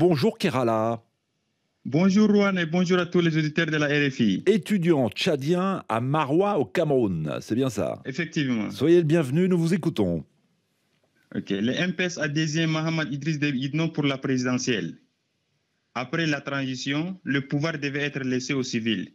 Bonjour Kerala. Bonjour Rouen et bonjour à tous les auditeurs de la RFI. Étudiant tchadien à Marois au Cameroun, c'est bien ça Effectivement. Soyez le bienvenu, nous vous écoutons. Ok, le MPS a désigné Mohamed Idriss Debidno pour la présidentielle. Après la transition, le pouvoir devait être laissé aux civils.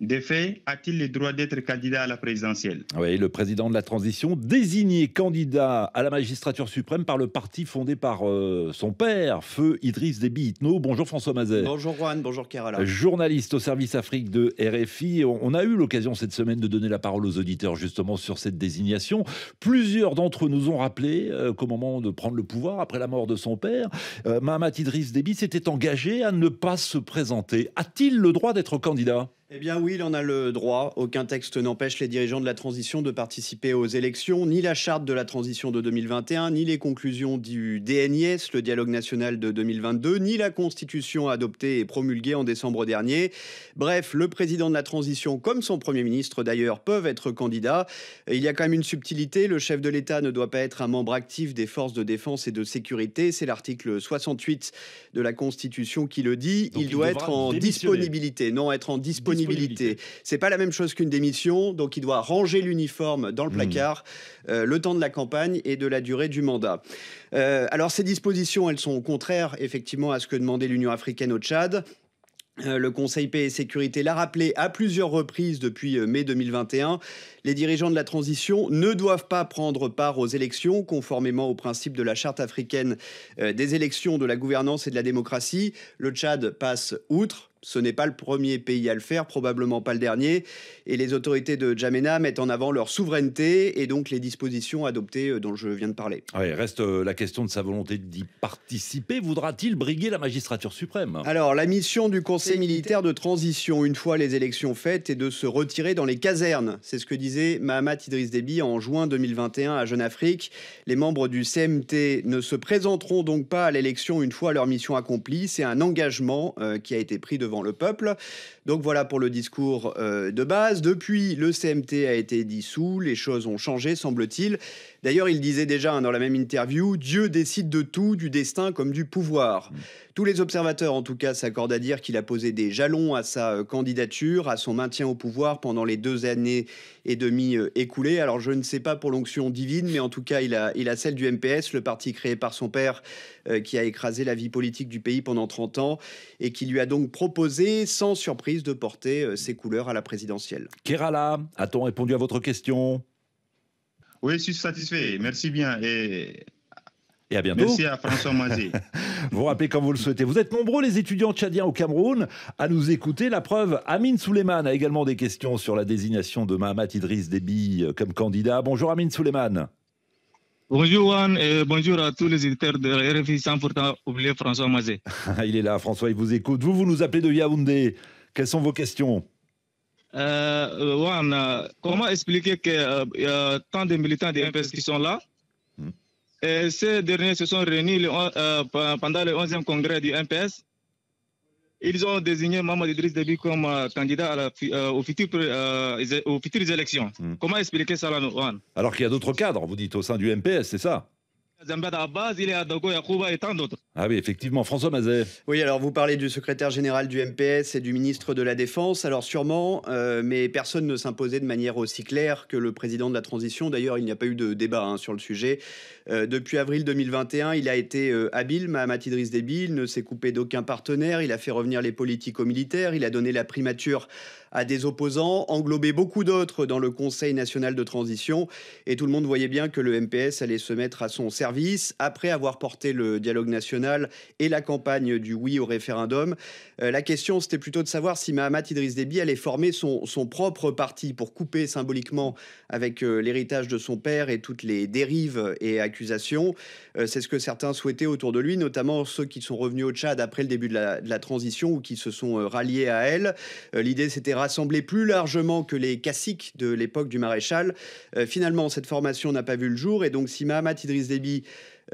De faits, a-t-il le droit d'être candidat à la présidentielle Oui, le président de la transition, désigné candidat à la magistrature suprême par le parti fondé par euh, son père, feu Idriss Déby Itno. Bonjour François Mazet. Bonjour Juan, bonjour Kerala. Journaliste au service Afrique de RFI. On a eu l'occasion cette semaine de donner la parole aux auditeurs justement sur cette désignation. Plusieurs d'entre nous ont rappelé euh, qu'au moment de prendre le pouvoir, après la mort de son père, euh, Idriss Déby s'était engagé à ne pas se présenter. A-t-il le droit d'être candidat eh bien oui, il en a le droit. Aucun texte n'empêche les dirigeants de la transition de participer aux élections. Ni la charte de la transition de 2021, ni les conclusions du DNIS, le dialogue national de 2022, ni la constitution adoptée et promulguée en décembre dernier. Bref, le président de la transition, comme son Premier ministre d'ailleurs, peuvent être candidats. il y a quand même une subtilité. Le chef de l'État ne doit pas être un membre actif des forces de défense et de sécurité. C'est l'article 68 de la Constitution qui le dit. il, il doit être en disponibilité. Non, être en disponibilité c'est pas la même chose qu'une démission, donc il doit ranger l'uniforme dans le hmm. placard euh, le temps de la campagne et de la durée du mandat. Euh, alors ces dispositions, elles sont contraires effectivement à ce que demandait l'Union africaine au Tchad. Euh, le Conseil paix et sécurité l'a rappelé à plusieurs reprises depuis mai 2021. Les dirigeants de la transition ne doivent pas prendre part aux élections, conformément au principe de la Charte africaine des élections, de la gouvernance et de la démocratie. Le Tchad passe outre. Ce n'est pas le premier pays à le faire, probablement pas le dernier, et les autorités de Jamena mettent en avant leur souveraineté et donc les dispositions adoptées euh, dont je viens de parler. reste euh, la question de sa volonté d'y participer. Voudra-t-il briguer la magistrature suprême Alors, la mission du Conseil militaire de transition, une fois les élections faites, est de se retirer dans les casernes. C'est ce que disait Mahamat Idriss Déby en juin 2021 à Jeune Afrique. Les membres du CMT ne se présenteront donc pas à l'élection une fois leur mission accomplie. C'est un engagement euh, qui a été pris devant le peuple. Donc voilà pour le discours euh, de base. Depuis, le CMT a été dissous, les choses ont changé, semble-t-il. D'ailleurs, il disait déjà hein, dans la même interview, Dieu décide de tout, du destin comme du pouvoir. Mmh. Tous les observateurs, en tout cas, s'accordent à dire qu'il a posé des jalons à sa euh, candidature, à son maintien au pouvoir pendant les deux années et demie euh, écoulées. Alors, je ne sais pas pour l'onction divine, mais en tout cas, il a, il a celle du MPS, le parti créé par son père, qui a écrasé la vie politique du pays pendant 30 ans, et qui lui a donc proposé sans surprise de porter ses euh, couleurs à la présidentielle. Kerala, a-t-on répondu à votre question Oui, je suis satisfait. Merci bien. Et et à bientôt. Merci à François Moisy. – vous rappelez quand vous le souhaitez. Vous êtes nombreux, les étudiants tchadiens au Cameroun, à nous écouter. La preuve, Amin Souleyman a également des questions sur la désignation de Mahamat Idriss Déby euh, comme candidat. Bonjour Amin Souleyman. Bonjour Juan et bonjour à tous les éditeurs de RFI sans pourtant oublier François Mazé. il est là, François, il vous écoute. Vous, vous nous appelez de Yaoundé. Quelles sont vos questions Juan, euh, euh, comment expliquer que euh, tant de militants des MPS qui sont là hmm. et Ces derniers se sont réunis pendant le 11e congrès du MPS ils ont désigné Mohamed Idriss Déby comme euh, candidat euh, aux, futures, euh, élections. Hmm. Comment expliquer ça, à Alors qu'il y a d'autres cadres, vous dites, au sein du MPS, c'est ça ah oui, effectivement. François Mazet. Oui, alors vous parlez du secrétaire général du MPS et du ministre de la Défense. Alors sûrement, euh, mais personne ne s'imposait de manière aussi claire que le président de la transition. D'ailleurs, il n'y a pas eu de débat hein, sur le sujet. Euh, depuis avril 2021, il a été euh, habile, Mahamat Idriss Déby. Il ne s'est coupé d'aucun partenaire. Il a fait revenir les politiques aux militaires Il a donné la primature à des opposants, englobé beaucoup d'autres dans le Conseil national de transition. Et tout le monde voyait bien que le MPS allait se mettre à son service après avoir porté le dialogue national et la campagne du oui au référendum, euh, la question c'était plutôt de savoir si Mahamat Idriss Déby allait former son, propre parti pour couper symboliquement avec euh, l'héritage de son père et toutes les dérives et accusations. Euh, c'est ce que certains souhaitaient autour de lui, notamment ceux qui sont revenus au Tchad après le début de la, transition ou qui se sont ralliés à elle. L'idée c'était rassembler plus largement que les caciques de l'époque du maréchal. finalement, cette formation n'a pas vu le jour et donc si Mahamat Idriss Déby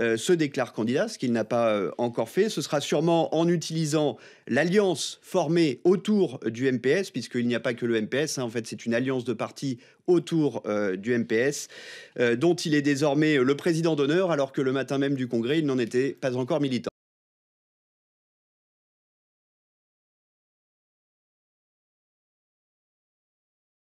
euh, se déclare candidat, ce qu'il n'a pas euh, encore fait. Ce sera sûrement en utilisant l'alliance formée autour du MPS, puisqu'il n'y a pas que le MPS, hein. en fait c'est une alliance de partis autour euh, du MPS, dont il est désormais le président d'honneur, alors que le matin même du Congrès, il n'en était pas encore militant.